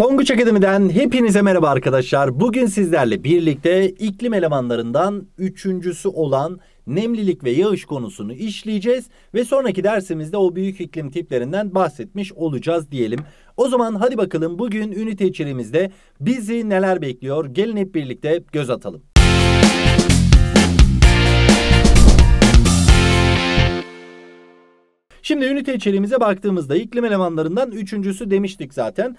Tonguç Akademi'den hepinize merhaba arkadaşlar. Bugün sizlerle birlikte iklim elemanlarından üçüncüsü olan nemlilik ve yağış konusunu işleyeceğiz ve sonraki dersimizde o büyük iklim tiplerinden bahsetmiş olacağız diyelim. O zaman hadi bakalım bugün ünite içeriğimizde bizi neler bekliyor gelin hep birlikte göz atalım. Şimdi ünite içeriğimize baktığımızda iklim elemanlarından üçüncüsü demiştik zaten.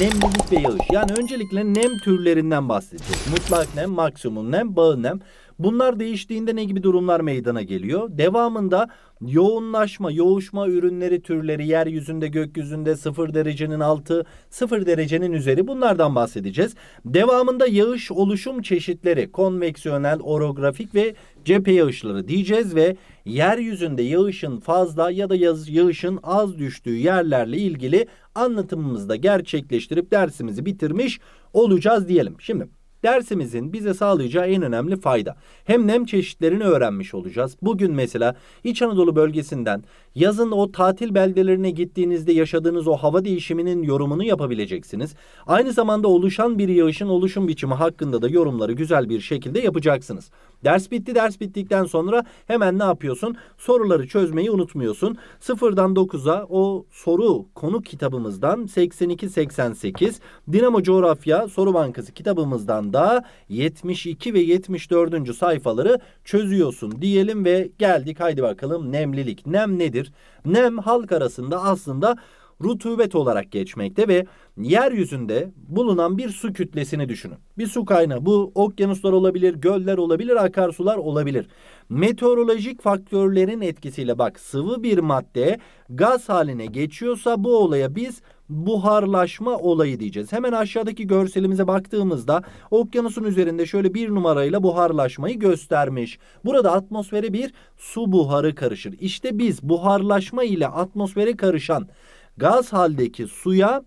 Nemlilik ve yağış. Yani öncelikle nem türlerinden bahsedeceğiz. Mutlak nem, maksimum nem, bağın nem. Bunlar değiştiğinde ne gibi durumlar meydana geliyor? Devamında yoğunlaşma, yoğuşma ürünleri türleri yeryüzünde, gökyüzünde sıfır derecenin altı, sıfır derecenin üzeri bunlardan bahsedeceğiz. Devamında yağış oluşum çeşitleri, konveksiyonel, orografik ve cephe yağışları diyeceğiz ve yeryüzünde yağışın fazla ya da yağışın az düştüğü yerlerle ilgili anlatımımızda gerçekleştirip dersimizi bitirmiş olacağız diyelim. Şimdi dersimizin bize sağlayacağı en önemli fayda. Hem nem çeşitlerini öğrenmiş olacağız. Bugün mesela İç Anadolu bölgesinden Yazın o tatil beldelerine gittiğinizde yaşadığınız o hava değişiminin yorumunu yapabileceksiniz. Aynı zamanda oluşan bir yağışın oluşum biçimi hakkında da yorumları güzel bir şekilde yapacaksınız. Ders bitti. Ders bittikten sonra hemen ne yapıyorsun? Soruları çözmeyi unutmuyorsun. Sıfırdan 9'a o soru konu kitabımızdan 82-88 Dinamo Coğrafya Soru Bankası kitabımızdan da 72 ve 74. sayfaları çözüyorsun diyelim ve geldik haydi bakalım nemlilik. Nem nedir? demektir. Nem halk arasında aslında rutubet olarak geçmekte ve yeryüzünde bulunan bir su kütlesini düşünün. Bir su kaynağı bu okyanuslar olabilir, göller olabilir, akarsular olabilir. Meteorolojik faktörlerin etkisiyle bak sıvı bir madde gaz haline geçiyorsa bu olaya biz buharlaşma olayı diyeceğiz. Hemen aşağıdaki görselimize baktığımızda okyanusun üzerinde şöyle bir numarayla buharlaşmayı göstermiş. Burada atmosfere bir su buharı karışır. İşte biz buharlaşma ile atmosfere karışan gaz haldeki suya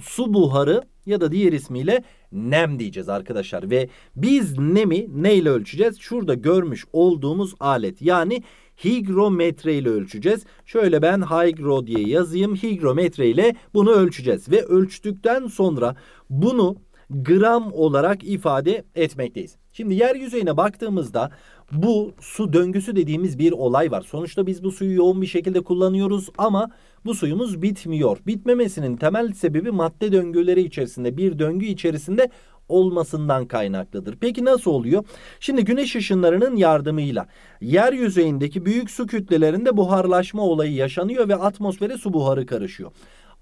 su buharı ya da diğer ismiyle nem diyeceğiz arkadaşlar. Ve biz nemi neyle ölçeceğiz? Şurada görmüş olduğumuz alet yani higrometre ile ölçeceğiz. Şöyle ben higro diye yazayım. Higrometre ile bunu ölçeceğiz. Ve ölçtükten sonra bunu gram olarak ifade etmekteyiz. Şimdi yeryüzeyine baktığımızda bu su döngüsü dediğimiz bir olay var. Sonuçta biz bu suyu yoğun bir şekilde kullanıyoruz ama bu suyumuz bitmiyor. Bitmemesinin temel sebebi madde döngüleri içerisinde bir döngü içerisinde olmasından kaynaklıdır. Peki nasıl oluyor? Şimdi güneş ışınlarının yardımıyla yer yüzeyindeki büyük su kütlelerinde buharlaşma olayı yaşanıyor ve atmosfere su buharı karışıyor.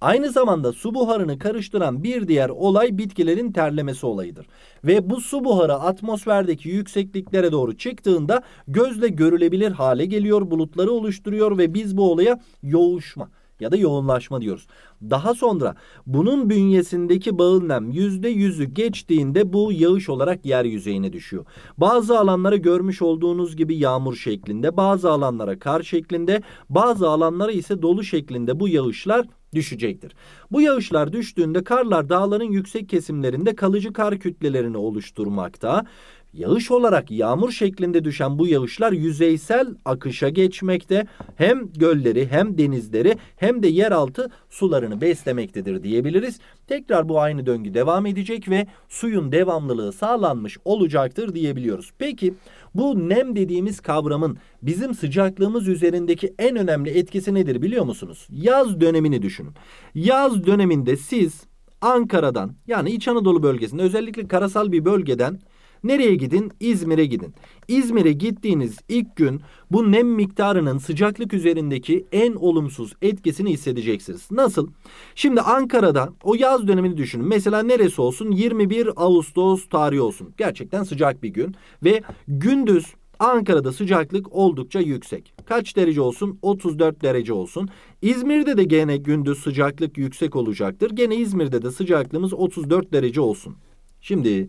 Aynı zamanda su buharını karıştıran bir diğer olay bitkilerin terlemesi olayıdır. Ve bu su buharı atmosferdeki yüksekliklere doğru çıktığında gözle görülebilir hale geliyor, bulutları oluşturuyor ve biz bu olaya yoğuşma ya da yoğunlaşma diyoruz. Daha sonra bunun bünyesindeki bağın nem %100'ü geçtiğinde bu yağış olarak yer yüzeyine düşüyor. Bazı alanlara görmüş olduğunuz gibi yağmur şeklinde, bazı alanlara kar şeklinde, bazı alanlara ise dolu şeklinde bu yağışlar düşecektir. Bu yağışlar düştüğünde karlar dağların yüksek kesimlerinde kalıcı kar kütlelerini oluşturmakta. Yağış olarak yağmur şeklinde düşen bu yağışlar yüzeysel akışa geçmekte. Hem gölleri hem denizleri hem de yeraltı sularını beslemektedir diyebiliriz. Tekrar bu aynı döngü devam edecek ve suyun devamlılığı sağlanmış olacaktır diyebiliyoruz. Peki bu nem dediğimiz kavramın bizim sıcaklığımız üzerindeki en önemli etkisi nedir biliyor musunuz? Yaz dönemini düşünün. Yaz döneminde siz Ankara'dan yani İç Anadolu bölgesinde özellikle karasal bir bölgeden Nereye gidin? İzmir'e gidin. İzmir'e gittiğiniz ilk gün bu nem miktarının sıcaklık üzerindeki en olumsuz etkisini hissedeceksiniz. Nasıl? Şimdi Ankara'da o yaz dönemini düşünün. Mesela neresi olsun? 21 Ağustos tarihi olsun. Gerçekten sıcak bir gün ve gündüz Ankara'da sıcaklık oldukça yüksek. Kaç derece olsun? 34 derece olsun. İzmir'de de gene gündüz sıcaklık yüksek olacaktır. Gene İzmir'de de sıcaklığımız 34 derece olsun. Şimdi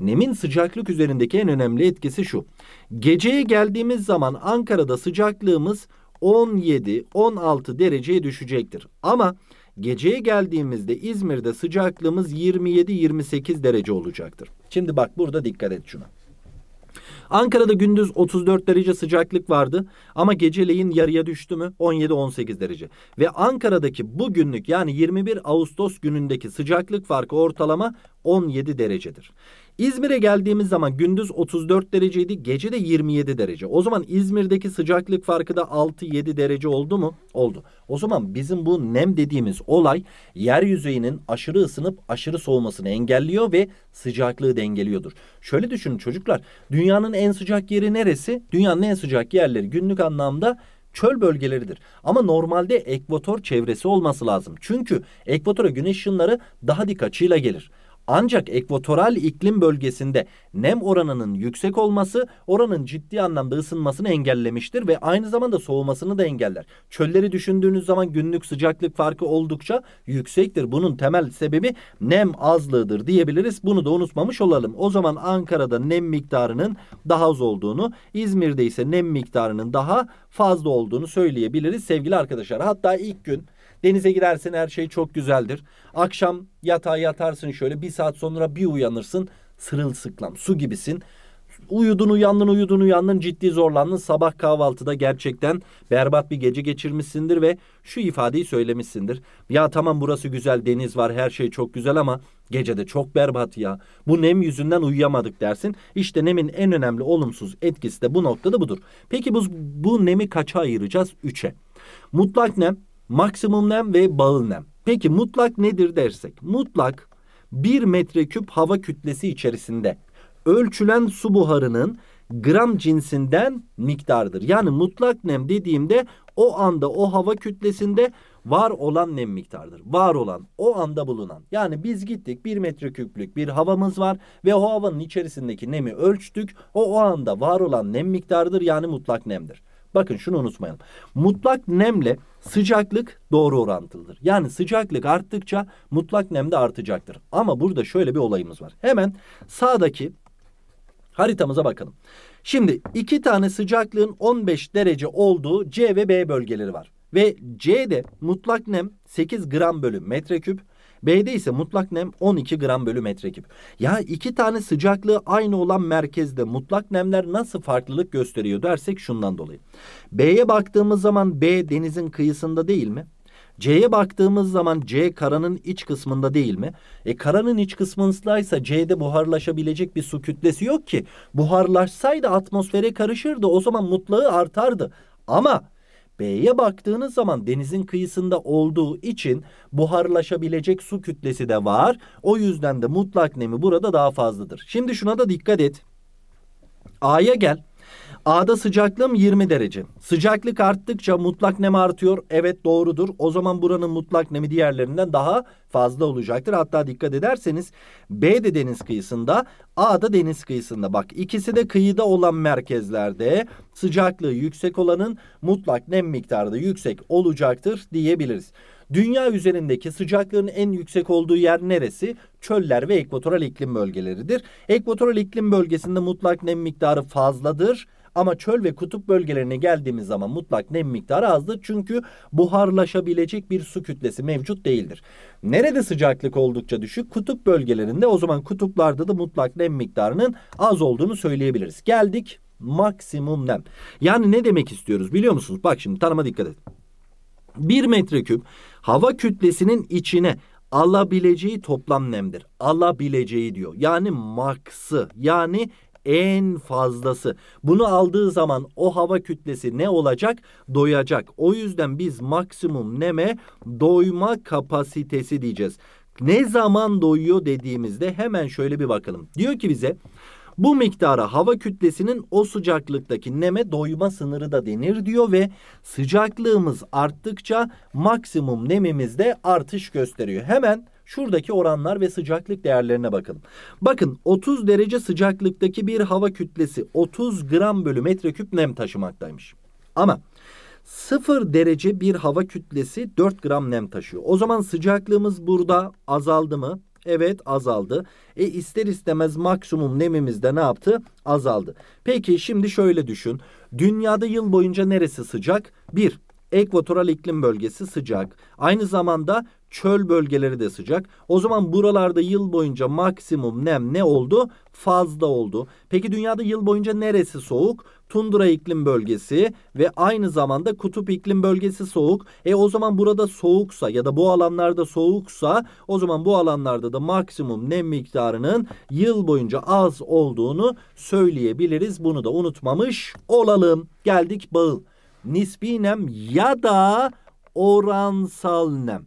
Nemin sıcaklık üzerindeki en önemli etkisi şu. Geceye geldiğimiz zaman Ankara'da sıcaklığımız 17-16 dereceye düşecektir. Ama geceye geldiğimizde İzmir'de sıcaklığımız 27-28 derece olacaktır. Şimdi bak burada dikkat et şuna. Ankara'da gündüz 34 derece sıcaklık vardı ama geceleyin yarıya düştü mü 17-18 derece. Ve Ankara'daki bugünlük yani 21 Ağustos günündeki sıcaklık farkı ortalama 17 derecedir. İzmir'e geldiğimiz zaman gündüz 34 dereceydi, gece de 27 derece. O zaman İzmir'deki sıcaklık farkı da 6-7 derece oldu mu? Oldu. O zaman bizim bu nem dediğimiz olay yer yüzeyinin aşırı ısınıp aşırı soğumasını engelliyor ve sıcaklığı dengeliyordur. Şöyle düşünün çocuklar. Dünyanın en sıcak yeri neresi? Dünyanın en sıcak yerleri günlük anlamda çöl bölgeleridir. Ama normalde ekvator çevresi olması lazım. Çünkü ekvatora güneş ışınları daha dik açıyla gelir. Ancak ekvatoral iklim bölgesinde nem oranının yüksek olması oranın ciddi anlamda ısınmasını engellemiştir ve aynı zamanda soğumasını da engeller. Çölleri düşündüğünüz zaman günlük sıcaklık farkı oldukça yüksektir. Bunun temel sebebi nem azlığıdır diyebiliriz. Bunu da unutmamış olalım. O zaman Ankara'da nem miktarının daha az olduğunu, İzmir'de ise nem miktarının daha fazla olduğunu söyleyebiliriz sevgili arkadaşlar. Hatta ilk gün Denize girersin her şey çok güzeldir. Akşam yatağa yatarsın şöyle bir saat sonra bir uyanırsın sırılsıklam su gibisin. Uyudun uyandın uyudun uyandın ciddi zorlandın. Sabah kahvaltıda gerçekten berbat bir gece geçirmişsindir ve şu ifadeyi söylemişsindir. Ya tamam burası güzel deniz var her şey çok güzel ama gece de çok berbat ya. Bu nem yüzünden uyuyamadık dersin. İşte nemin en önemli olumsuz etkisi de bu noktada budur. Peki bu, bu nemi kaça ayıracağız? Üçe. Mutlak nem maksimum nem ve bağlı nem. Peki mutlak nedir dersek? Mutlak 1 metreküp hava kütlesi içerisinde ölçülen su buharının gram cinsinden miktardır. Yani mutlak nem dediğimde o anda o hava kütlesinde var olan nem miktardır. Var olan, o anda bulunan. Yani biz gittik 1 metreküplük bir havamız var ve o havanın içerisindeki nemi ölçtük. O o anda var olan nem miktarıdır yani mutlak nemdir. Bakın şunu unutmayalım. Mutlak nemle Sıcaklık doğru orantılıdır. Yani sıcaklık arttıkça mutlak nem de artacaktır. Ama burada şöyle bir olayımız var. Hemen sağdaki haritamıza bakalım. Şimdi iki tane sıcaklığın 15 derece olduğu C ve B bölgeleri var. Ve C'de mutlak nem 8 gram bölü metreküp. B'de ise mutlak nem 12 gram bölü metreküp. Ya iki tane sıcaklığı aynı olan merkezde mutlak nemler nasıl farklılık gösteriyor dersek şundan dolayı. B'ye baktığımız zaman B denizin kıyısında değil mi? C'ye baktığımız zaman C karanın iç kısmında değil mi? E karanın iç kısmındaysa C'de buharlaşabilecek bir su kütlesi yok ki. Buharlaşsaydı atmosfere karışırdı o zaman mutlağı artardı. Ama B'ye baktığınız zaman denizin kıyısında olduğu için buharlaşabilecek su kütlesi de var. O yüzden de mutlak nemi burada daha fazladır. Şimdi şuna da dikkat et. A'ya gel. A'da sıcaklığım 20 derece. Sıcaklık arttıkça mutlak nem artıyor. Evet doğrudur. O zaman buranın mutlak nemi diğerlerinden daha fazla olacaktır. Hatta dikkat ederseniz B'de deniz kıyısında, A'da deniz kıyısında. Bak ikisi de kıyıda olan merkezlerde sıcaklığı yüksek olanın mutlak nem miktarı da yüksek olacaktır diyebiliriz. Dünya üzerindeki sıcaklığın en yüksek olduğu yer neresi? Çöller ve ekvatoral iklim bölgeleridir. Ekvatoral iklim bölgesinde mutlak nem miktarı fazladır ama çöl ve kutup bölgelerine geldiğimiz zaman mutlak nem miktarı azdır. Çünkü buharlaşabilecek bir su kütlesi mevcut değildir. Nerede sıcaklık oldukça düşük? Kutup bölgelerinde o zaman kutuplarda da mutlak nem miktarının az olduğunu söyleyebiliriz. Geldik maksimum nem. Yani ne demek istiyoruz biliyor musunuz? Bak şimdi tanıma dikkat edin. 1 metreküp hava kütlesinin içine alabileceği toplam nemdir. Alabileceği diyor. Yani maksı yani en fazlası. Bunu aldığı zaman o hava kütlesi ne olacak? Doyacak. O yüzden biz maksimum neme doyma kapasitesi diyeceğiz. Ne zaman doyuyor dediğimizde hemen şöyle bir bakalım. Diyor ki bize bu miktara hava kütlesinin o sıcaklıktaki neme doyma sınırı da denir diyor ve sıcaklığımız arttıkça maksimum nemimizde artış gösteriyor. Hemen Şuradaki oranlar ve sıcaklık değerlerine bakalım. Bakın 30 derece sıcaklıktaki bir hava kütlesi 30 gram bölü metreküp nem taşımaktaymış. Ama 0 derece bir hava kütlesi 4 gram nem taşıyor. O zaman sıcaklığımız burada azaldı mı? Evet azaldı. E ister istemez maksimum nemimiz de ne yaptı? Azaldı. Peki şimdi şöyle düşün. Dünyada yıl boyunca neresi sıcak? 1. Ekvatoral iklim bölgesi sıcak. Aynı zamanda çöl bölgeleri de sıcak. O zaman buralarda yıl boyunca maksimum nem ne oldu? Fazla oldu. Peki dünyada yıl boyunca neresi soğuk? Tundra iklim bölgesi ve aynı zamanda kutup iklim bölgesi soğuk. E o zaman burada soğuksa ya da bu alanlarda soğuksa o zaman bu alanlarda da maksimum nem miktarının yıl boyunca az olduğunu söyleyebiliriz. Bunu da unutmamış olalım. Geldik bağıl nisbi nem ya da oransal nem.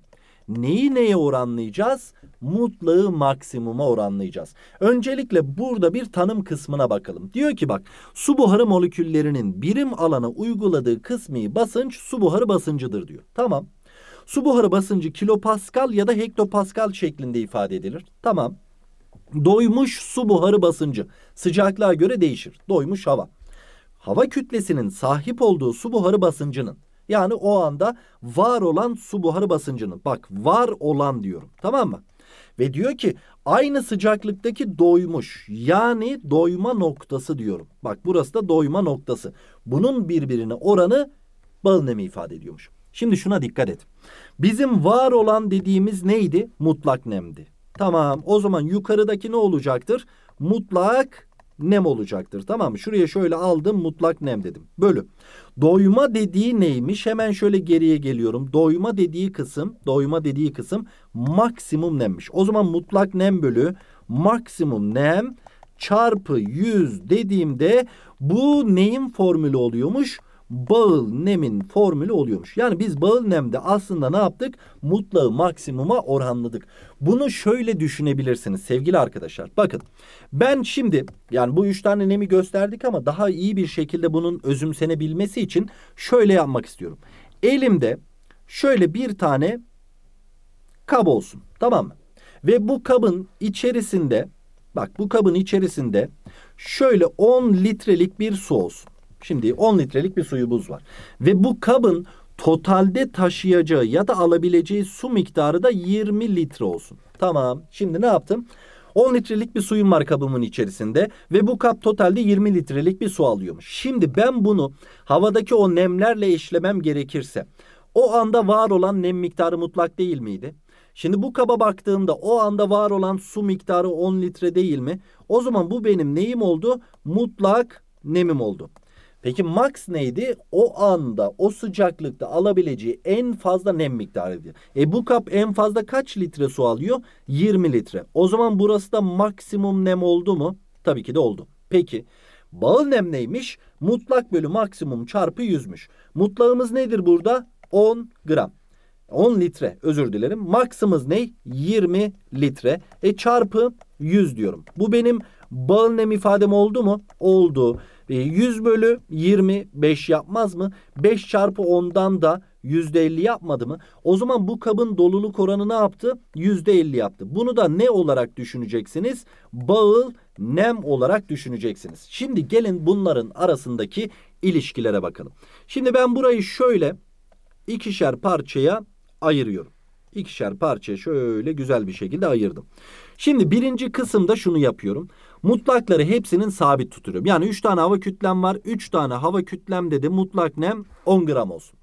Neyi neye oranlayacağız? Mutlağı maksimuma oranlayacağız. Öncelikle burada bir tanım kısmına bakalım. Diyor ki bak su buharı moleküllerinin birim alana uyguladığı kısmi basınç su buharı basıncıdır diyor. Tamam. Su buharı basıncı kilopaskal ya da hektopaskal şeklinde ifade edilir. Tamam. Doymuş su buharı basıncı sıcaklığa göre değişir. Doymuş hava hava kütlesinin sahip olduğu su buharı basıncının yani o anda var olan su buharı basıncının bak var olan diyorum tamam mı? Ve diyor ki aynı sıcaklıktaki doymuş yani doyma noktası diyorum. Bak burası da doyma noktası. Bunun birbirine oranı bal nemi ifade ediyormuş. Şimdi şuna dikkat et. Bizim var olan dediğimiz neydi? Mutlak nemdi. Tamam o zaman yukarıdaki ne olacaktır? Mutlak nem olacaktır. Tamam mı? Şuraya şöyle aldım mutlak nem dedim. Bölü. Doyma dediği neymiş? Hemen şöyle geriye geliyorum. Doyma dediği kısım, doyma dediği kısım maksimum nemmiş. O zaman mutlak nem bölü maksimum nem çarpı 100 dediğimde bu neyin formülü oluyormuş? bağıl nemin formülü oluyormuş. Yani biz bağıl nemde aslında ne yaptık? Mutlağı maksimuma oranladık. Bunu şöyle düşünebilirsiniz sevgili arkadaşlar. Bakın ben şimdi yani bu üç tane nemi gösterdik ama daha iyi bir şekilde bunun özümsenebilmesi için şöyle yapmak istiyorum. Elimde şöyle bir tane kab olsun tamam mı? Ve bu kabın içerisinde bak bu kabın içerisinde şöyle 10 litrelik bir su olsun. Şimdi 10 litrelik bir suyumuz var. Ve bu kabın totalde taşıyacağı ya da alabileceği su miktarı da 20 litre olsun. Tamam. Şimdi ne yaptım? 10 litrelik bir suyum var kabımın içerisinde ve bu kap totalde 20 litrelik bir su alıyormuş. Şimdi ben bunu havadaki o nemlerle eşlemem gerekirse o anda var olan nem miktarı mutlak değil miydi? Şimdi bu kaba baktığımda o anda var olan su miktarı 10 litre değil mi? O zaman bu benim neyim oldu? Mutlak nemim oldu. Peki max neydi? O anda o sıcaklıkta alabileceği en fazla nem miktarıydı. E bu kap en fazla kaç litre su alıyor? 20 litre. O zaman burası da maksimum nem oldu mu? Tabii ki de oldu. Peki bağıl nem neymiş? Mutlak bölü maksimum çarpı 100'müş. Mutlağımız nedir burada? 10 gram. 10 litre özür dilerim. Maksımız ne? 20 litre. E çarpı 100 diyorum. Bu benim bağıl nem ifadem oldu mu? Oldu. 100 e, bölü 20 5 yapmaz mı? 5 çarpı 10'dan da %50 yapmadı mı? O zaman bu kabın doluluk oranı ne yaptı? %50 yaptı. Bunu da ne olarak düşüneceksiniz? Bağıl nem olarak düşüneceksiniz. Şimdi gelin bunların arasındaki ilişkilere bakalım. Şimdi ben burayı şöyle ikişer parçaya ayırıyorum. İkişer parça şöyle güzel bir şekilde ayırdım. Şimdi birinci kısımda şunu yapıyorum. Mutlakları hepsinin sabit tutuyorum. Yani 3 tane hava kütlem var. 3 tane hava kütlem dedi mutlak nem 10 gram olsun.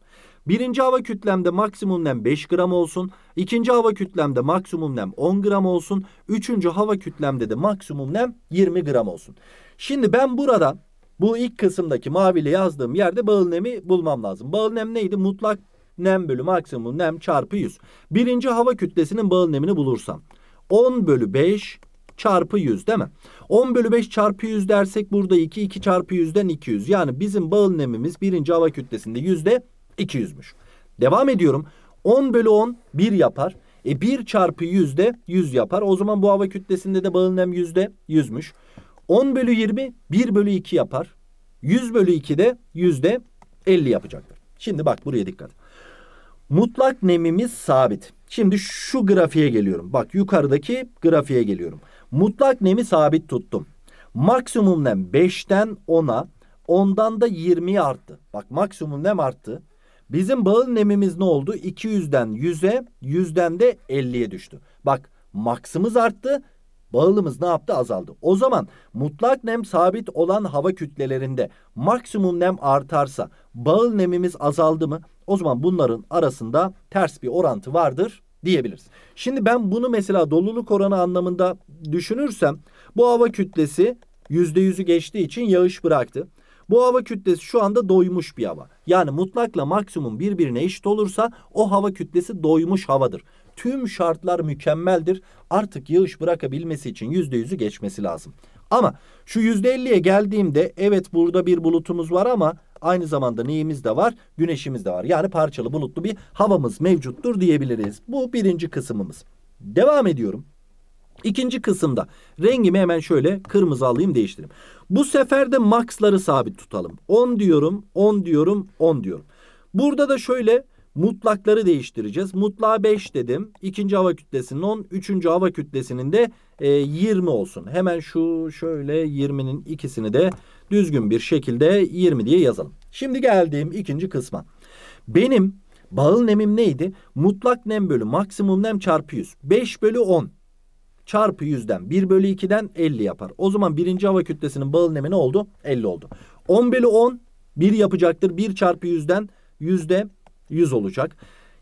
Birinci hava kütlemde maksimum nem 5 gram olsun. İkinci hava kütlemde maksimum nem 10 gram olsun. Üçüncü hava kütlemde de maksimum nem 20 gram olsun. Şimdi ben buradan bu ilk kısımdaki maviyle yazdığım yerde bağıl nemi bulmam lazım. Bağıl nem neydi? Mutlak nem bölü maksimum nem çarpı 100. Birinci hava kütlesinin bağıl nemini bulursam 10 bölü 5 çarpı 100 değil mi? 10 bölü 5 çarpı 100 dersek burada 2, 2 çarpı 100'den 200. Yani bizim bağıl nemimiz birinci hava kütlesinde yüzde 200'müş. Devam ediyorum. 10 bölü 10 1 yapar. E 1 çarpı yüzde 100 yapar. O zaman bu hava kütlesinde de bağıl nem yüzde 100'müş. 10 bölü 20 1 bölü 2 yapar. 100 bölü 2 de yüzde 50 yapacaktır. Şimdi bak buraya dikkat. Mutlak nemimiz sabit. Şimdi şu grafiğe geliyorum. Bak yukarıdaki grafiğe geliyorum. Mutlak nemi sabit tuttum. Maksimum nem 5'ten 10'a, ondan da 20'ye arttı. Bak maksimum nem arttı. Bizim bağın nemimiz ne oldu? 200'den 100'e, 100'den de 50'ye düştü. Bak maksımız arttı, bağılımız ne yaptı? Azaldı. O zaman mutlak nem sabit olan hava kütlelerinde maksimum nem artarsa bağıl nemimiz azaldı mı? O zaman bunların arasında ters bir orantı vardır diyebiliriz. Şimdi ben bunu mesela doluluk oranı anlamında düşünürsem bu hava kütlesi %100'ü geçtiği için yağış bıraktı. Bu hava kütlesi şu anda doymuş bir hava. Yani mutlakla maksimum birbirine eşit olursa o hava kütlesi doymuş havadır. Tüm şartlar mükemmeldir. Artık yağış bırakabilmesi için %100'ü geçmesi lazım. Ama şu %50'ye geldiğimde evet burada bir bulutumuz var ama Aynı zamanda neyimiz de var? Güneşimiz de var. Yani parçalı bulutlu bir havamız mevcuttur diyebiliriz. Bu birinci kısmımız. Devam ediyorum. İkinci kısımda rengimi hemen şöyle kırmızı alayım değiştireyim. Bu sefer de max'ları sabit tutalım. 10 diyorum, 10 diyorum, 10 diyorum. Burada da şöyle mutlakları değiştireceğiz. Mutlağa 5 dedim. İkinci hava kütlesinin 10. Üçüncü hava kütlesinin de e, 20 olsun. Hemen şu şöyle 20'nin ikisini de düzgün bir şekilde 20 diye yazalım. Şimdi geldiğim ikinci kısma. Benim bağıl nemim neydi? Mutlak nem bölü maksimum nem çarpı 100. 5 bölü 10 çarpı 100'den 1 bölü 2'den 50 yapar. O zaman birinci hava kütlesinin bağıl nemi ne oldu? 50 oldu. 10 bölü 10 1 yapacaktır. 1 çarpı 100'den yüzde 100 olacak.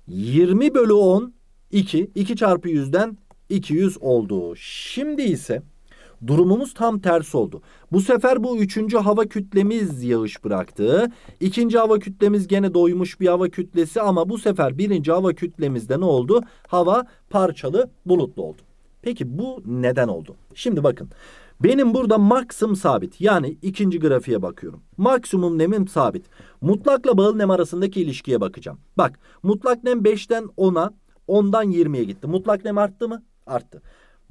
20 bölü 10 2. 2 çarpı 100'den 200 oldu. Şimdi ise durumumuz tam ters oldu. Bu sefer bu üçüncü hava kütlemiz yağış bıraktı. İkinci hava kütlemiz gene doymuş bir hava kütlesi ama bu sefer birinci hava kütlemizde ne oldu? Hava parçalı bulutlu oldu. Peki bu neden oldu? Şimdi bakın. Benim burada maksimum sabit. Yani ikinci grafiğe bakıyorum. Maksimum nemim sabit. Mutlakla bağlı nem arasındaki ilişkiye bakacağım. Bak mutlak nem 5'ten 10'a 10'dan 20'ye gitti. Mutlak nem arttı mı? Arttı.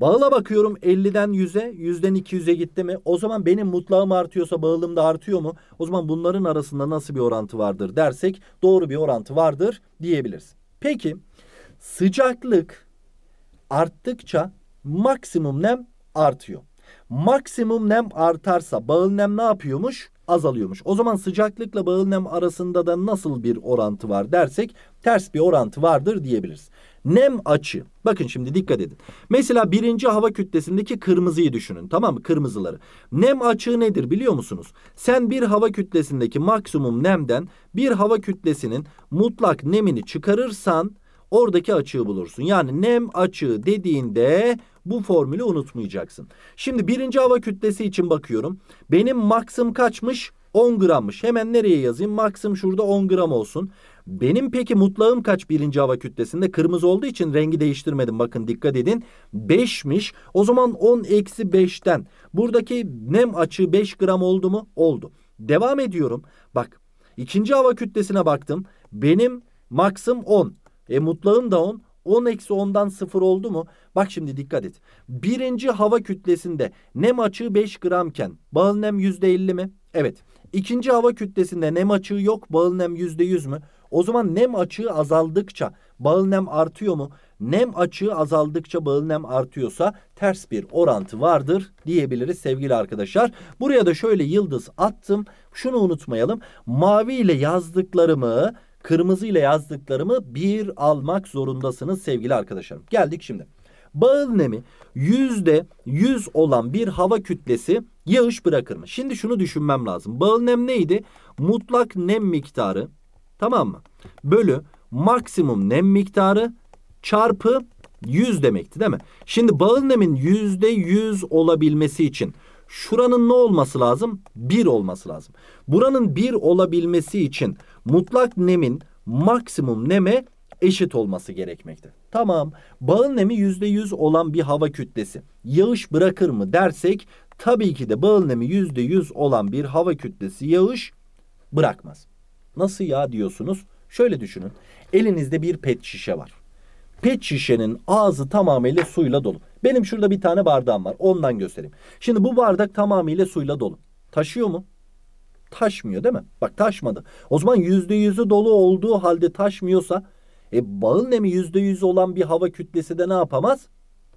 Bağıla bakıyorum 50'den 100'e, 100'den 200'e gitti mi? O zaman benim mutlağım artıyorsa bağlım da artıyor mu? O zaman bunların arasında nasıl bir orantı vardır dersek doğru bir orantı vardır diyebiliriz. Peki sıcaklık arttıkça maksimum nem artıyor maksimum nem artarsa bağıl nem ne yapıyormuş? Azalıyormuş. O zaman sıcaklıkla bağıl nem arasında da nasıl bir orantı var dersek ters bir orantı vardır diyebiliriz. Nem açı. Bakın şimdi dikkat edin. Mesela birinci hava kütlesindeki kırmızıyı düşünün. Tamam mı? Kırmızıları. Nem açığı nedir biliyor musunuz? Sen bir hava kütlesindeki maksimum nemden bir hava kütlesinin mutlak nemini çıkarırsan oradaki açığı bulursun. Yani nem açığı dediğinde bu formülü unutmayacaksın. Şimdi birinci hava kütlesi için bakıyorum. Benim maksim kaçmış? 10 grammış. Hemen nereye yazayım? Maksim şurada 10 gram olsun. Benim peki mutlağım kaç birinci hava kütlesinde? Kırmızı olduğu için rengi değiştirmedim. Bakın dikkat edin. 5'miş. O zaman 10 eksi 5'ten. Buradaki nem açığı 5 gram oldu mu? Oldu. Devam ediyorum. Bak ikinci hava kütlesine baktım. Benim maksim 10. E mutlağım da 10. 10 eksi 10'dan 0 oldu mu? Bak şimdi dikkat et. Birinci hava kütlesinde nem açığı 5 gramken bağıl nem %50 mi? Evet. İkinci hava kütlesinde nem açığı yok bağıl nem %100 mü? O zaman nem açığı azaldıkça bağıl nem artıyor mu? Nem açığı azaldıkça bağıl nem artıyorsa ters bir orantı vardır diyebiliriz sevgili arkadaşlar. Buraya da şöyle yıldız attım. Şunu unutmayalım. Mavi ile yazdıklarımı Kırmızı ile yazdıklarımı bir almak zorundasınız sevgili arkadaşlarım. Geldik şimdi. Bağıl nemi yüz olan bir hava kütlesi yağış bırakır mı? Şimdi şunu düşünmem lazım. Bağıl nem neydi? Mutlak nem miktarı tamam mı? Bölü maksimum nem miktarı çarpı yüz demekti değil mi? Şimdi bağıl nemin yüz olabilmesi için şuranın ne olması lazım? Bir olması lazım. Buranın bir olabilmesi için mutlak nemin maksimum neme eşit olması gerekmekte. Tamam bağın nemi %100 olan bir hava kütlesi yağış bırakır mı dersek tabii ki de bağın nemi %100 olan bir hava kütlesi yağış bırakmaz. Nasıl ya diyorsunuz? Şöyle düşünün elinizde bir pet şişe var. Pet şişenin ağzı tamamıyla suyla dolu. Benim şurada bir tane bardağım var ondan göstereyim. Şimdi bu bardak tamamıyla suyla dolu. Taşıyor mu? taşmıyor değil mi? Bak taşmadı. O zaman yüzde yüzü dolu olduğu halde taşmıyorsa e, bağın nemi yüzde yüz olan bir hava kütlesi de ne yapamaz?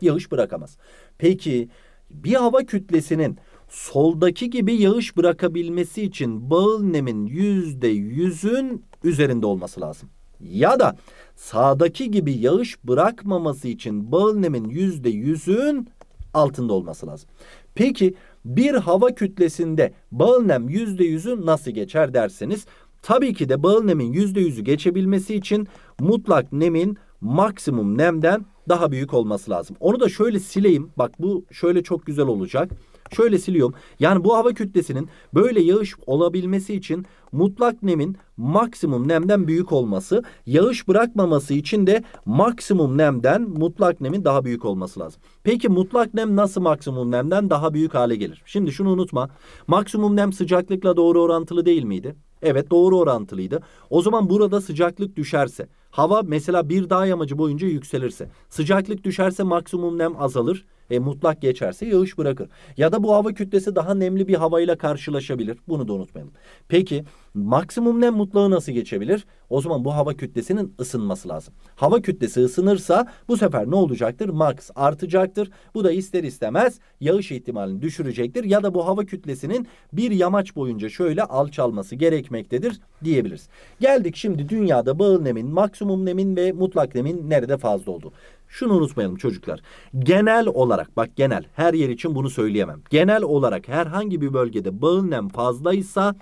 Yağış bırakamaz. Peki bir hava kütlesinin soldaki gibi yağış bırakabilmesi için bağıl nemin yüzde yüzün üzerinde olması lazım. Ya da sağdaki gibi yağış bırakmaması için bağıl nemin yüzde yüzün altında olması lazım. Peki bir hava kütlesinde bağıl nem %100'ü nasıl geçer derseniz tabii ki de bağıl nemin %100'ü geçebilmesi için mutlak nemin maksimum nemden daha büyük olması lazım. Onu da şöyle sileyim. Bak bu şöyle çok güzel olacak. Şöyle siliyorum. Yani bu hava kütlesinin böyle yağış olabilmesi için mutlak nemin maksimum nemden büyük olması, yağış bırakmaması için de maksimum nemden mutlak nemin daha büyük olması lazım. Peki mutlak nem nasıl maksimum nemden daha büyük hale gelir? Şimdi şunu unutma. Maksimum nem sıcaklıkla doğru orantılı değil miydi? Evet doğru orantılıydı. O zaman burada sıcaklık düşerse, hava mesela bir dağ yamacı boyunca yükselirse, sıcaklık düşerse maksimum nem azalır e, mutlak geçerse yağış bırakır. Ya da bu hava kütlesi daha nemli bir havayla karşılaşabilir. Bunu da unutmayalım. Peki maksimum nem mutlağı nasıl geçebilir? O zaman bu hava kütlesinin ısınması lazım. Hava kütlesi ısınırsa bu sefer ne olacaktır? Max artacaktır. Bu da ister istemez yağış ihtimalini düşürecektir. Ya da bu hava kütlesinin bir yamaç boyunca şöyle alçalması gerekmektedir diyebiliriz. Geldik şimdi dünyada bağıl nemin, maksimum nemin ve mutlak nemin nerede fazla oldu? Şunu unutmayalım çocuklar. Genel olarak bak genel her yer için bunu söyleyemem. Genel olarak herhangi bir bölgede bağıl nem fazlaysa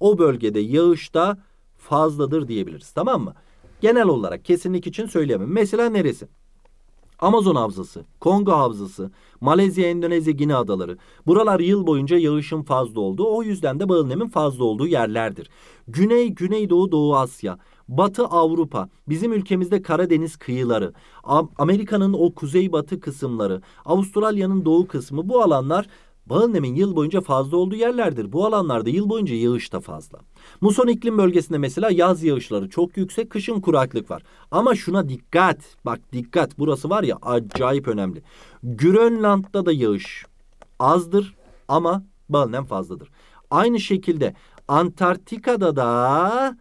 o bölgede yağış da fazladır diyebiliriz tamam mı? Genel olarak kesinlik için söyleyemem. Mesela neresi? Amazon havzası, Kongo havzası, Malezya, Endonezya, Gine adaları. Buralar yıl boyunca yağışın fazla olduğu, o yüzden de bağıl nemin fazla olduğu yerlerdir. Güney, Güneydoğu, Doğu Asya, Batı Avrupa, bizim ülkemizde Karadeniz kıyıları, Amerika'nın o kuzeybatı kısımları, Avustralya'nın doğu kısmı bu alanlar Bağıl nemin yıl boyunca fazla olduğu yerlerdir. Bu alanlarda yıl boyunca yağış da fazla. Muson iklim bölgesinde mesela yaz yağışları çok yüksek, kışın kuraklık var. Ama şuna dikkat, bak dikkat burası var ya acayip önemli. Grönland'da da yağış azdır ama bağıl nem fazladır. Aynı şekilde Antarktika'da da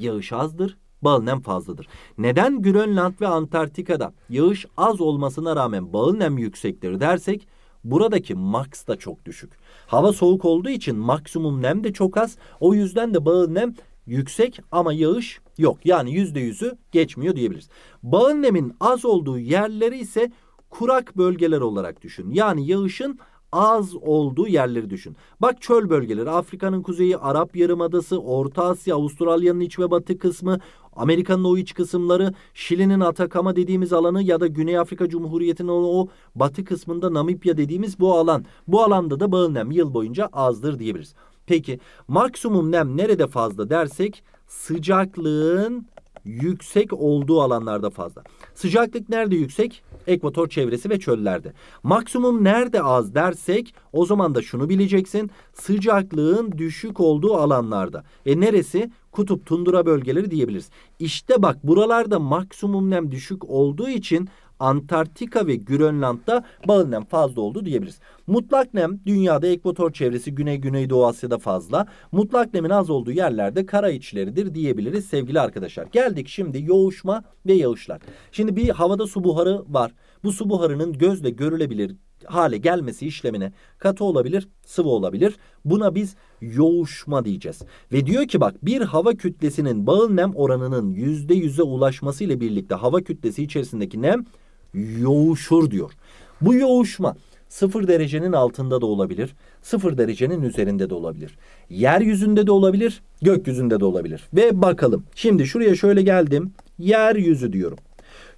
yağış azdır, bağın nem fazladır. Neden Grönland ve Antarktika'da yağış az olmasına rağmen bağın nem yüksektir dersek buradaki max da çok düşük. Hava soğuk olduğu için maksimum nem de çok az. O yüzden de bağın nem yüksek ama yağış yok. Yani yüzde yüzü geçmiyor diyebiliriz. Bağın nemin az olduğu yerleri ise kurak bölgeler olarak düşün. Yani yağışın az olduğu yerleri düşün. Bak çöl bölgeleri, Afrika'nın kuzeyi, Arap Yarımadası, Orta Asya, Avustralya'nın iç ve batı kısmı, Amerika'nın o iç kısımları, Şili'nin Atakama dediğimiz alanı ya da Güney Afrika Cumhuriyeti'nin o, batı kısmında Namibya dediğimiz bu alan. Bu alanda da bağıl nem yıl boyunca azdır diyebiliriz. Peki maksimum nem nerede fazla dersek sıcaklığın yüksek olduğu alanlarda fazla. Sıcaklık nerede yüksek? ekvator çevresi ve çöllerde. Maksimum nerede az dersek o zaman da şunu bileceksin. Sıcaklığın düşük olduğu alanlarda. E neresi? Kutup tundura bölgeleri diyebiliriz. İşte bak buralarda maksimum nem düşük olduğu için Antarktika ve Grönland'da bağıl nem fazla oldu diyebiliriz. Mutlak nem dünyada ekvator çevresi Güney Güneydoğu Asya'da fazla. Mutlak nemin az olduğu yerlerde kara içleridir diyebiliriz sevgili arkadaşlar. Geldik şimdi yoğuşma ve yağışlar. Şimdi bir havada su buharı var. Bu su buharının gözle görülebilir hale gelmesi işlemine katı olabilir, sıvı olabilir. Buna biz yoğuşma diyeceğiz. Ve diyor ki bak bir hava kütlesinin bağıl nem oranının %100'e ulaşması ile birlikte hava kütlesi içerisindeki nem yoğuşur diyor. Bu yoğuşma sıfır derecenin altında da olabilir, sıfır derecenin üzerinde de olabilir. Yeryüzünde de olabilir, gökyüzünde de olabilir. Ve bakalım. Şimdi şuraya şöyle geldim, yeryüzü diyorum.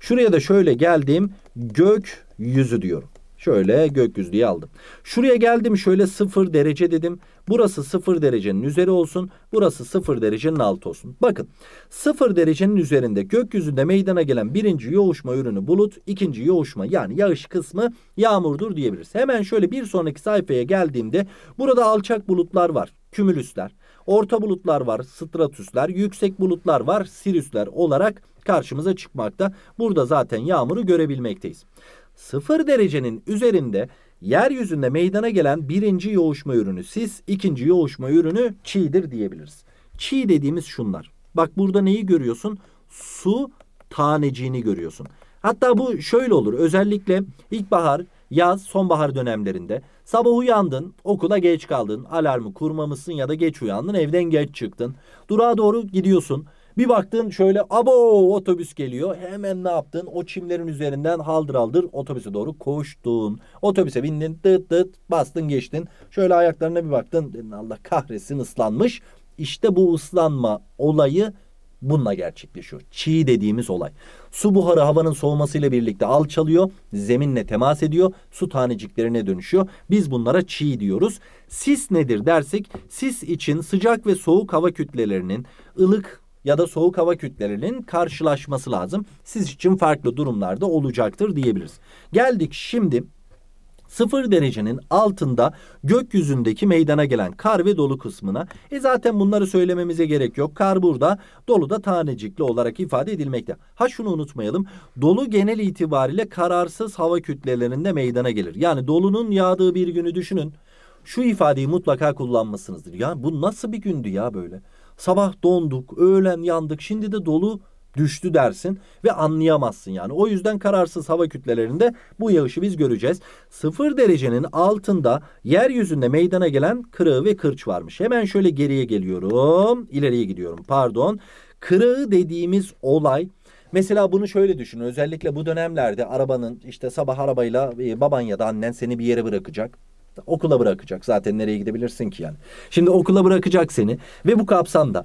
Şuraya da şöyle geldim, gök yüzü diyorum. Şöyle gökyüzlüğü aldım. Şuraya geldim şöyle sıfır derece dedim. Burası sıfır derecenin üzeri olsun. Burası sıfır derecenin altı olsun. Bakın sıfır derecenin üzerinde gökyüzünde meydana gelen birinci yoğuşma ürünü bulut. ikinci yoğuşma yani yağış kısmı yağmurdur diyebiliriz. Hemen şöyle bir sonraki sayfaya geldiğimde burada alçak bulutlar var. Kümülüsler. Orta bulutlar var, stratüsler, yüksek bulutlar var, sirüsler olarak karşımıza çıkmakta. Burada zaten yağmuru görebilmekteyiz. Sıfır derecenin üzerinde yeryüzünde meydana gelen birinci yoğuşma ürünü sis, ikinci yoğuşma ürünü çiğdir diyebiliriz. Çiğ dediğimiz şunlar. Bak burada neyi görüyorsun? Su taneciğini görüyorsun. Hatta bu şöyle olur. Özellikle ilkbahar, yaz, sonbahar dönemlerinde sabah uyandın, okula geç kaldın, alarmı kurmamışsın ya da geç uyandın, evden geç çıktın. Durağa doğru gidiyorsun. Bir baktın şöyle abo otobüs geliyor. Hemen ne yaptın? O çimlerin üzerinden haldır aldır otobüse doğru koştun. Otobüse bindin tıt tıt bastın geçtin. Şöyle ayaklarına bir baktın. Dedin Allah kahretsin ıslanmış. İşte bu ıslanma olayı bununla gerçekleşiyor. Çiğ dediğimiz olay. Su buharı havanın soğumasıyla birlikte alçalıyor, zeminle temas ediyor, su taneciklerine dönüşüyor. Biz bunlara çiğ diyoruz. Sis nedir dersek, sis için sıcak ve soğuk hava kütlelerinin ılık ya da soğuk hava kütlelerinin karşılaşması lazım. Siz için farklı durumlarda olacaktır diyebiliriz. Geldik şimdi sıfır derecenin altında gökyüzündeki meydana gelen kar ve dolu kısmına. E zaten bunları söylememize gerek yok. Kar burada, dolu da tanecikli olarak ifade edilmekte. Ha şunu unutmayalım. Dolu genel itibariyle kararsız hava kütlelerinde meydana gelir. Yani dolunun yağdığı bir günü düşünün. Şu ifadeyi mutlaka kullanmasınızdır. Ya bu nasıl bir gündü ya böyle? Sabah donduk, öğlen yandık, şimdi de dolu düştü dersin ve anlayamazsın yani. O yüzden kararsız hava kütlelerinde bu yağışı biz göreceğiz. Sıfır derecenin altında yeryüzünde meydana gelen kırığı ve kırç varmış. Hemen şöyle geriye geliyorum. ileriye gidiyorum pardon. Kırığı dediğimiz olay Mesela bunu şöyle düşünün. Özellikle bu dönemlerde arabanın işte sabah arabayla e, baban ya da annen seni bir yere bırakacak. Okula bırakacak. Zaten nereye gidebilirsin ki yani. Şimdi okula bırakacak seni ve bu kapsamda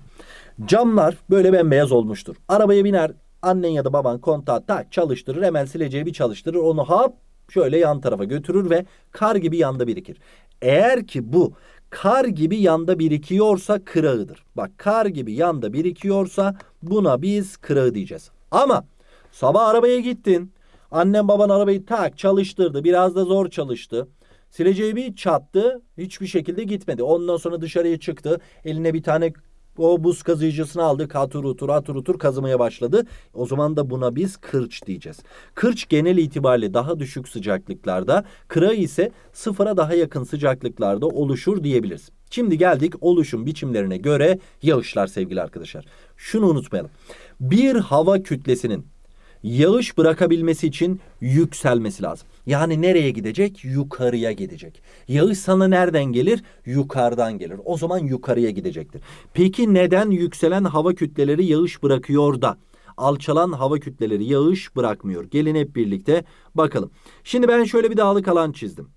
camlar böyle bembeyaz olmuştur. Arabaya biner annen ya da baban kontağı tak çalıştırır hemen sileceği bir çalıştırır onu hap şöyle yan tarafa götürür ve kar gibi yanda birikir. Eğer ki bu kar gibi yanda birikiyorsa kırağıdır. Bak kar gibi yanda birikiyorsa buna biz kırağı diyeceğiz. Ama sabah arabaya gittin. Annen baban arabayı tak çalıştırdı. Biraz da zor çalıştı. Sileceği çattı. Hiçbir şekilde gitmedi. Ondan sonra dışarıya çıktı. Eline bir tane o buz kazıyıcısını aldı. Katur utur atur utur kazımaya başladı. O zaman da buna biz kırç diyeceğiz. Kırç genel itibariyle daha düşük sıcaklıklarda. Kıra ise sıfıra daha yakın sıcaklıklarda oluşur diyebiliriz. Şimdi geldik oluşum biçimlerine göre yağışlar sevgili arkadaşlar. Şunu unutmayalım. Bir hava kütlesinin yağış bırakabilmesi için yükselmesi lazım. Yani nereye gidecek? Yukarıya gidecek. Yağış sana nereden gelir? Yukarıdan gelir. O zaman yukarıya gidecektir. Peki neden yükselen hava kütleleri yağış bırakıyor da alçalan hava kütleleri yağış bırakmıyor? Gelin hep birlikte bakalım. Şimdi ben şöyle bir dağlık alan çizdim.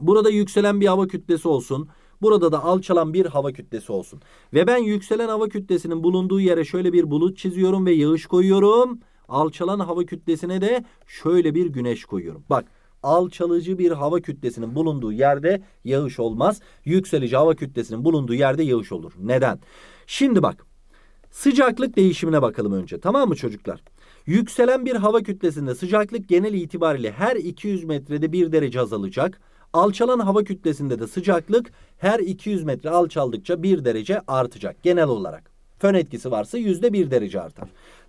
Burada yükselen bir hava kütlesi olsun. Burada da alçalan bir hava kütlesi olsun. Ve ben yükselen hava kütlesinin bulunduğu yere şöyle bir bulut çiziyorum ve yağış koyuyorum. Alçalan hava kütlesine de şöyle bir güneş koyuyorum. Bak alçalıcı bir hava kütlesinin bulunduğu yerde yağış olmaz. Yükselici hava kütlesinin bulunduğu yerde yağış olur. Neden? Şimdi bak sıcaklık değişimine bakalım önce tamam mı çocuklar? Yükselen bir hava kütlesinde sıcaklık genel itibariyle her 200 metrede 1 derece azalacak. Alçalan hava kütlesinde de sıcaklık her 200 metre alçaldıkça 1 derece artacak genel olarak. Fön etkisi varsa %1 derece artar.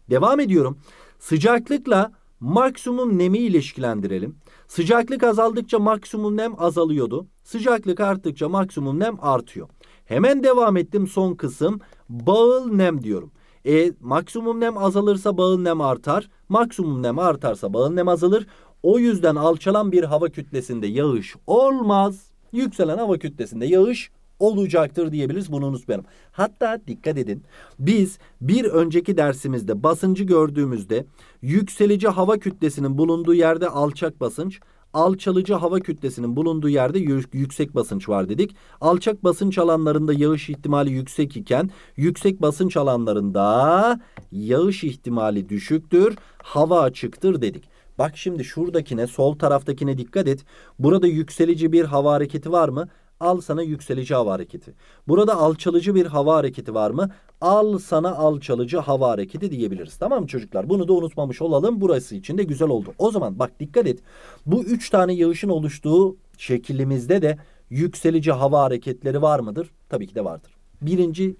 Devam ediyorum. Sıcaklıkla maksimum nemi ilişkilendirelim. Sıcaklık azaldıkça maksimum nem azalıyordu. Sıcaklık arttıkça maksimum nem artıyor. Hemen devam ettim son kısım. Bağıl nem diyorum. E, maksimum nem azalırsa bağıl nem artar. Maksimum nem artarsa bağıl nem azalır. O yüzden alçalan bir hava kütlesinde yağış olmaz. Yükselen hava kütlesinde yağış olacaktır diyebiliriz. Bunu unutmayalım. Hatta dikkat edin. Biz bir önceki dersimizde basıncı gördüğümüzde yükselici hava kütlesinin bulunduğu yerde alçak basınç, alçalıcı hava kütlesinin bulunduğu yerde yüksek basınç var dedik. Alçak basınç alanlarında yağış ihtimali yüksek iken yüksek basınç alanlarında yağış ihtimali düşüktür, hava açıktır dedik. Bak şimdi şuradakine sol taraftakine dikkat et. Burada yükselici bir hava hareketi var mı? Al sana yükselici hava hareketi. Burada alçalıcı bir hava hareketi var mı? Al sana alçalıcı hava hareketi diyebiliriz. Tamam mı çocuklar? Bunu da unutmamış olalım. Burası için de güzel oldu. O zaman bak dikkat et. Bu üç tane yağışın oluştuğu şeklimizde de yükselici hava hareketleri var mıdır? Tabii ki de vardır. Birinci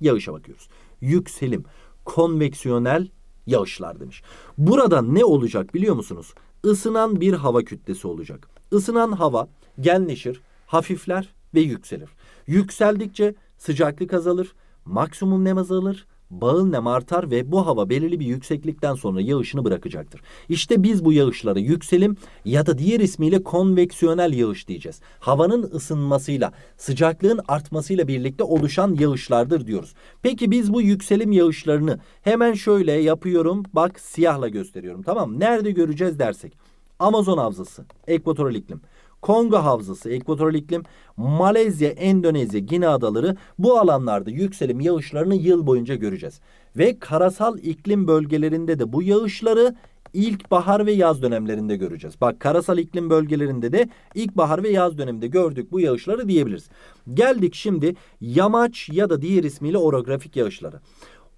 yağışa bakıyoruz. Yükselim. Konveksiyonel yağışlar demiş. Burada ne olacak biliyor musunuz? Isınan bir hava kütlesi olacak. Isınan hava genleşir hafifler ve yükselir. Yükseldikçe sıcaklık azalır, maksimum nem azalır, bağın nem artar ve bu hava belirli bir yükseklikten sonra yağışını bırakacaktır. İşte biz bu yağışlara yükselim ya da diğer ismiyle konveksiyonel yağış diyeceğiz. Havanın ısınmasıyla, sıcaklığın artmasıyla birlikte oluşan yağışlardır diyoruz. Peki biz bu yükselim yağışlarını hemen şöyle yapıyorum. Bak siyahla gösteriyorum. Tamam? Nerede göreceğiz dersek. Amazon havzası, ekvatoral iklim. Kongo Havzası, ekvatoral iklim, Malezya, Endonezya, Gine Adaları bu alanlarda yükselim yağışlarını yıl boyunca göreceğiz. Ve karasal iklim bölgelerinde de bu yağışları ilkbahar ve yaz dönemlerinde göreceğiz. Bak karasal iklim bölgelerinde de ilkbahar ve yaz döneminde gördük bu yağışları diyebiliriz. Geldik şimdi yamaç ya da diğer ismiyle orografik yağışları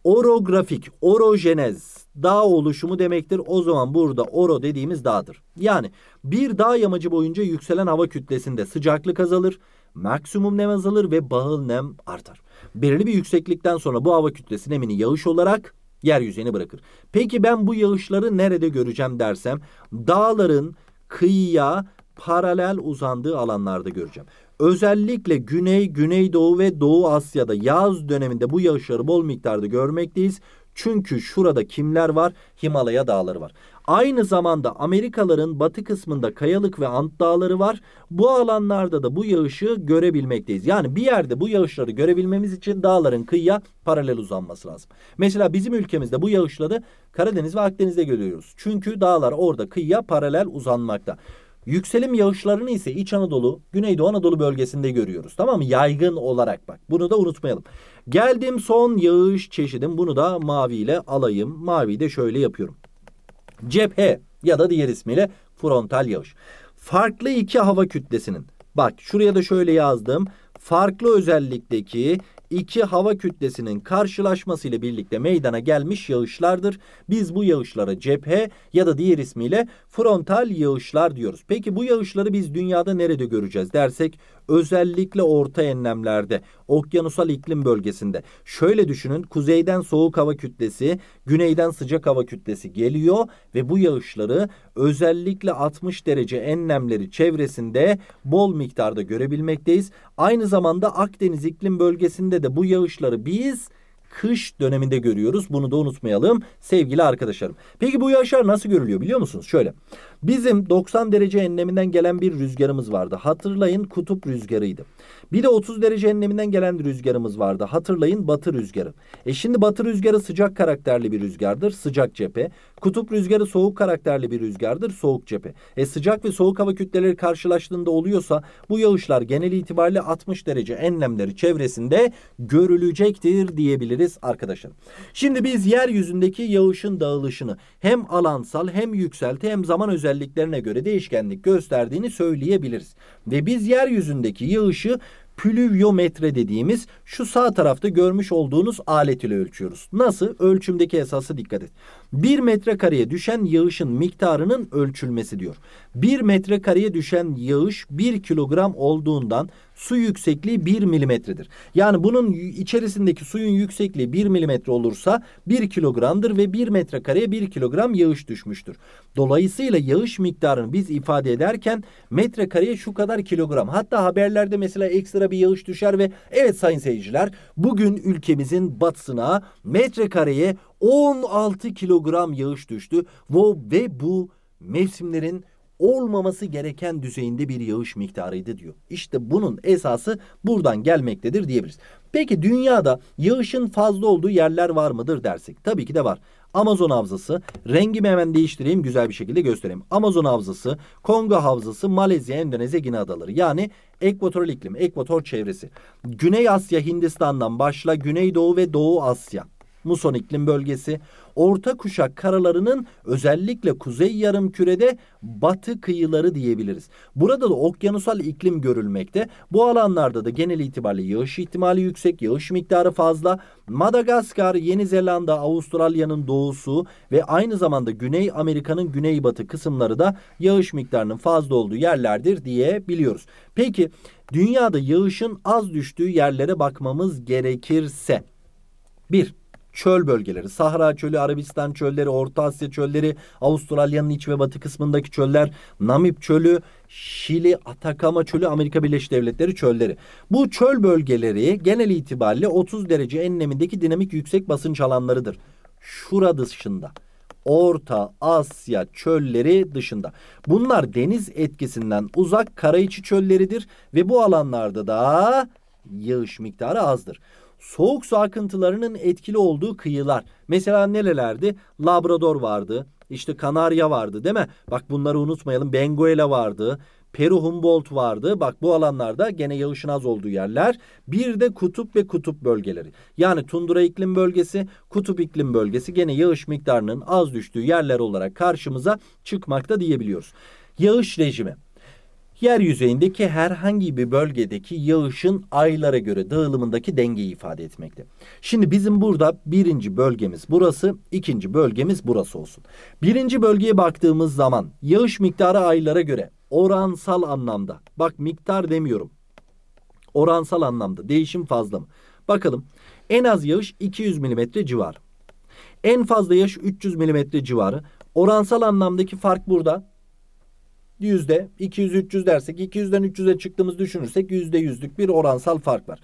orografik, orojenez dağ oluşumu demektir. O zaman burada oro dediğimiz dağdır. Yani bir dağ yamacı boyunca yükselen hava kütlesinde sıcaklık azalır, maksimum nem azalır ve bağıl nem artar. Belirli bir yükseklikten sonra bu hava kütlesi nemini yağış olarak yeryüzüne bırakır. Peki ben bu yağışları nerede göreceğim dersem dağların kıyıya paralel uzandığı alanlarda göreceğim. Özellikle Güney, Güneydoğu ve Doğu Asya'da yaz döneminde bu yağışları bol miktarda görmekteyiz. Çünkü şurada kimler var? Himalaya dağları var. Aynı zamanda Amerikaların batı kısmında kayalık ve Ant dağları var. Bu alanlarda da bu yağışı görebilmekteyiz. Yani bir yerde bu yağışları görebilmemiz için dağların kıyıya paralel uzanması lazım. Mesela bizim ülkemizde bu yağışları Karadeniz ve Akdeniz'de görüyoruz. Çünkü dağlar orada kıyıya paralel uzanmakta. Yükselim yağışlarını ise İç Anadolu, Güneydoğu Anadolu bölgesinde görüyoruz. Tamam mı? Yaygın olarak bak. Bunu da unutmayalım. Geldim son yağış çeşidim. Bunu da maviyle alayım. Mavi de şöyle yapıyorum. Cephe ya da diğer ismiyle frontal yağış. Farklı iki hava kütlesinin. Bak şuraya da şöyle yazdım. Farklı özellikteki iki hava kütlesinin karşılaşması ile birlikte meydana gelmiş yağışlardır. Biz bu yağışlara cephe ya da diğer ismiyle frontal yağışlar diyoruz. Peki bu yağışları biz dünyada nerede göreceğiz dersek özellikle orta enlemlerde, okyanusal iklim bölgesinde. Şöyle düşünün kuzeyden soğuk hava kütlesi, güneyden sıcak hava kütlesi geliyor ve bu yağışları özellikle 60 derece enlemleri çevresinde bol miktarda görebilmekteyiz. Aynı zamanda Akdeniz iklim bölgesinde de bu yağışları biz kış döneminde görüyoruz. Bunu da unutmayalım sevgili arkadaşlarım. Peki bu yağışlar nasıl görülüyor biliyor musunuz? Şöyle bizim 90 derece enleminden gelen bir rüzgarımız vardı. Hatırlayın kutup rüzgarıydı. Bir de 30 derece enleminden gelen rüzgarımız vardı. Hatırlayın batı rüzgarı. E şimdi batı rüzgarı sıcak karakterli bir rüzgardır. Sıcak cephe. Kutup rüzgarı soğuk karakterli bir rüzgardır. Soğuk cephe. E sıcak ve soğuk hava kütleleri karşılaştığında oluyorsa bu yağışlar genel itibariyle 60 derece enlemleri çevresinde görülecektir diyebiliriz diyebiliriz arkadaşlar. Şimdi biz yeryüzündeki yağışın dağılışını hem alansal hem yükselti hem zaman özelliklerine göre değişkenlik gösterdiğini söyleyebiliriz. Ve biz yeryüzündeki yağışı pluviometre dediğimiz şu sağ tarafta görmüş olduğunuz alet ile ölçüyoruz. Nasıl? Ölçümdeki esası dikkat et. 1 metrekareye düşen yağışın miktarının ölçülmesi diyor. 1 metrekareye düşen yağış 1 kilogram olduğundan su yüksekliği 1 milimetredir. Yani bunun içerisindeki suyun yüksekliği 1 milimetre olursa 1 kilogramdır ve 1 metrekareye 1 kilogram yağış düşmüştür. Dolayısıyla yağış miktarını biz ifade ederken metrekareye şu kadar kilogram. Hatta haberlerde mesela ekstra bir yağış düşer ve evet sayın seyirciler bugün ülkemizin batısına metrekareye 16 kilogram yağış düştü ve bu mevsimlerin olmaması gereken düzeyinde bir yağış miktarıydı diyor. İşte bunun esası buradan gelmektedir diyebiliriz. Peki dünyada yağışın fazla olduğu yerler var mıdır dersek? Tabii ki de var. Amazon havzası, rengimi hemen değiştireyim güzel bir şekilde göstereyim. Amazon havzası, Kongo havzası, Malezya, Endonezya, Gine adaları. Yani ekvatoral iklim, ekvator çevresi. Güney Asya Hindistan'dan başla Güneydoğu ve Doğu Asya. Muson iklim bölgesi, orta kuşak karalarının özellikle kuzey yarım kürede batı kıyıları diyebiliriz. Burada da okyanusal iklim görülmekte. Bu alanlarda da genel itibariyle yağış ihtimali yüksek, yağış miktarı fazla. Madagaskar, Yeni Zelanda, Avustralya'nın doğusu ve aynı zamanda Güney Amerika'nın güneybatı kısımları da yağış miktarının fazla olduğu yerlerdir diyebiliyoruz. Peki dünyada yağışın az düştüğü yerlere bakmamız gerekirse 1 çöl bölgeleri. Sahra çölü, Arabistan çölleri, Orta Asya çölleri, Avustralya'nın iç ve batı kısmındaki çöller, Namib çölü, Şili, Atakama çölü, Amerika Birleşik Devletleri çölleri. Bu çöl bölgeleri genel itibariyle 30 derece enlemindeki dinamik yüksek basınç alanlarıdır. Şura dışında. Orta Asya çölleri dışında. Bunlar deniz etkisinden uzak kara içi çölleridir ve bu alanlarda da yağış miktarı azdır soğuk su akıntılarının etkili olduğu kıyılar. Mesela nerelerdi? Labrador vardı, işte Kanarya vardı değil mi? Bak bunları unutmayalım. Benguela vardı. Peru Humboldt vardı. Bak bu alanlarda gene yağışın az olduğu yerler. Bir de kutup ve kutup bölgeleri. Yani tundura iklim bölgesi, kutup iklim bölgesi gene yağış miktarının az düştüğü yerler olarak karşımıza çıkmakta diyebiliyoruz. Yağış rejimi yer yüzeyindeki herhangi bir bölgedeki yağışın aylara göre dağılımındaki dengeyi ifade etmekte. Şimdi bizim burada birinci bölgemiz burası, ikinci bölgemiz burası olsun. Birinci bölgeye baktığımız zaman yağış miktarı aylara göre oransal anlamda, bak miktar demiyorum, oransal anlamda değişim fazla mı? Bakalım en az yağış 200 mm civarı. En fazla yağış 300 mm civarı. Oransal anlamdaki fark burada yüzde 200-300 dersek 200'den 300'e çıktığımız düşünürsek yüzde yüzlük bir oransal fark var.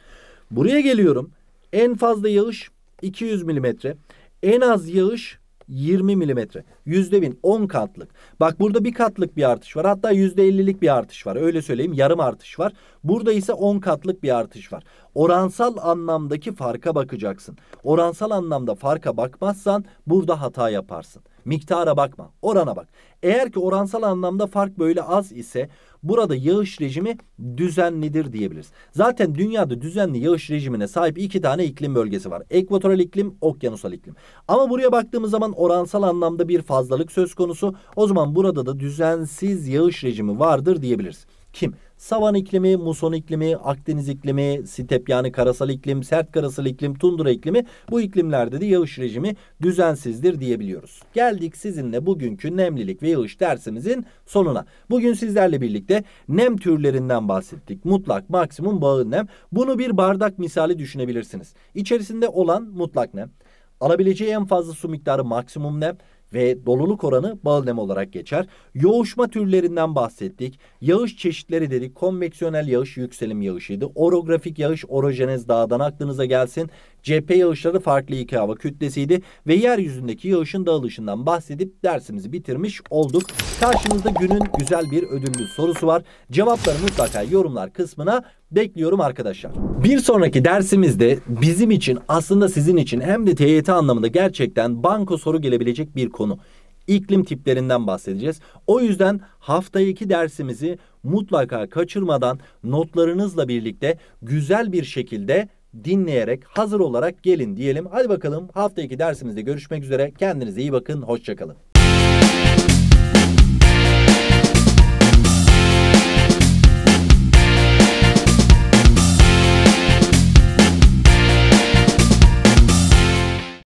Buraya geliyorum. En fazla yağış 200 milimetre. En az yağış 20 milimetre. Yüzde bin 10 katlık. Bak burada bir katlık bir artış var. Hatta yüzde 50'lik bir artış var. Öyle söyleyeyim yarım artış var. Burada ise 10 katlık bir artış var. Oransal anlamdaki farka bakacaksın. Oransal anlamda farka bakmazsan burada hata yaparsın. Miktara bakma, orana bak. Eğer ki oransal anlamda fark böyle az ise burada yağış rejimi düzenlidir diyebiliriz. Zaten dünyada düzenli yağış rejimine sahip iki tane iklim bölgesi var. Ekvatoral iklim, okyanusal iklim. Ama buraya baktığımız zaman oransal anlamda bir fazlalık söz konusu. O zaman burada da düzensiz yağış rejimi vardır diyebiliriz. Kim? Savan iklimi, muson iklimi, Akdeniz iklimi, step yani karasal iklim, sert karasal iklim, tundra iklimi bu iklimlerde de yağış rejimi düzensizdir diyebiliyoruz. Geldik sizinle bugünkü nemlilik ve yağış dersimizin sonuna. Bugün sizlerle birlikte nem türlerinden bahsettik. Mutlak, maksimum, bağın nem. Bunu bir bardak misali düşünebilirsiniz. İçerisinde olan mutlak nem. Alabileceği en fazla su miktarı maksimum nem ve doluluk oranı bal nem olarak geçer. Yoğuşma türlerinden bahsettik. Yağış çeşitleri dedik. Konveksiyonel yağış yükselim yağışıydı. Orografik yağış orojenez dağdan aklınıza gelsin. Cephe yağışları farklı iki hava kütlesiydi ve yeryüzündeki yağışın dağılışından bahsedip dersimizi bitirmiş olduk. Karşımızda günün güzel bir ödüllü sorusu var. Cevapları mutlaka yorumlar kısmına bekliyorum arkadaşlar. Bir sonraki dersimizde bizim için aslında sizin için hem de TYT anlamında gerçekten banko soru gelebilecek bir konu iklim tiplerinden bahsedeceğiz. O yüzden haftaya iki dersimizi mutlaka kaçırmadan notlarınızla birlikte güzel bir şekilde dinleyerek hazır olarak gelin diyelim. Hadi bakalım haftaki dersimizde görüşmek üzere. Kendinize iyi bakın. Hoşçakalın.